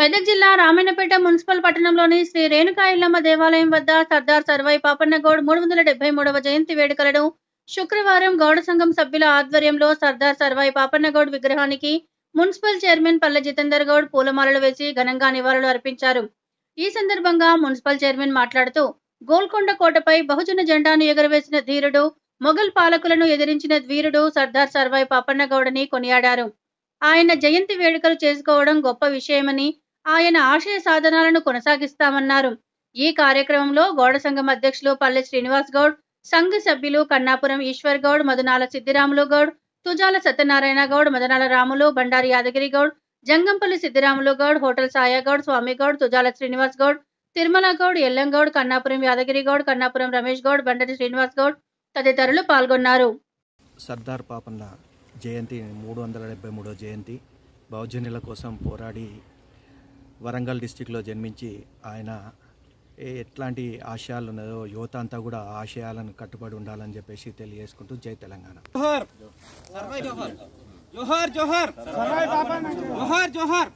మెదక్ జిల్లా రామాయణపేట మున్సిపల్ పట్టణంలోని శ్రీ రేణుకా ఇల్లమ్మ దేవాలయం వద్ద సర్దార్ సర్వై పాపన్నగౌడ్ మూడు వందల డెబ్బై మూడవ జయంతి వేడుకలను శుక్రవారం గౌడ సంఘం సభ్యుల ఆధ్వర్యంలో సర్దార్ సర్వై పాపన్నగౌడ్ విగ్రహానికి మున్సిపల్ చైర్మన్ పల్లె జితేందర్ గౌడ్ పూలమాలలు వేసి ఘనంగా నివాళులు అర్పించారు ఈ సందర్భంగా మున్సిపల్ చైర్మన్ మాట్లాడుతూ గోల్కొండ కోటపై బహుజన జెండాను ఎగురవేసిన ధీరుడు మొఘల్ పాలకులను ఎదిరించిన ధీరుడు సర్దార్ సర్వై పాపన్నగౌడని కొనియాడారు ఆయన జయంతి వేడుకలు చేసుకోవడం గొప్ప విషయమని ఆయన ఆశయ సాధనాలను కొనసాగిస్తామన్నారు ఈ కార్యక్రమంలో గౌడ సంఘం అధ్యక్షులు పల్లె శ్రీనివాస్ గౌడ్ సంఘ సభ్యులు కన్నాపురం ఈశ్వర్ గౌడ్ మధునాల సిద్దిరాములు గౌడ్ తుజాల సత్యనారాయణ గౌడ్ మదనాల రాములు బండారి యాదగిరి గౌడ్ జంగంపల్లి సిద్దిరాములు గౌడ్ హోటల్ సాయాగౌడ్ స్వామి గౌడ్ తుజాల శ్రీనివాస్ గౌడ్ తిరుమల గౌడ్ ఎల్లంగౌడ్ కన్నాపురం యాదగిరి గౌడ్ కన్నాపురం రమేష్ గౌడ్ బండారి శ్రీనివాస్ గౌడ్ తదితరులు పాల్గొన్నారు సర్దార్ పాపన్న జయంతి మూడు వందల డెబ్బై మూడో జయంతి బౌజన్యుల కోసం పోరాడి వరంగల్ డిస్టిక్లో జన్మించి ఆయన ఎట్లాంటి ఆశయాలు ఉన్నాయో యువత అంతా కూడా ఆశయాలను కట్టుబడి ఉండాలని చెప్పేసి తెలియజేసుకుంటూ జై తెలంగాణ జోహర్ జోహార్ జోహర్ జోహార్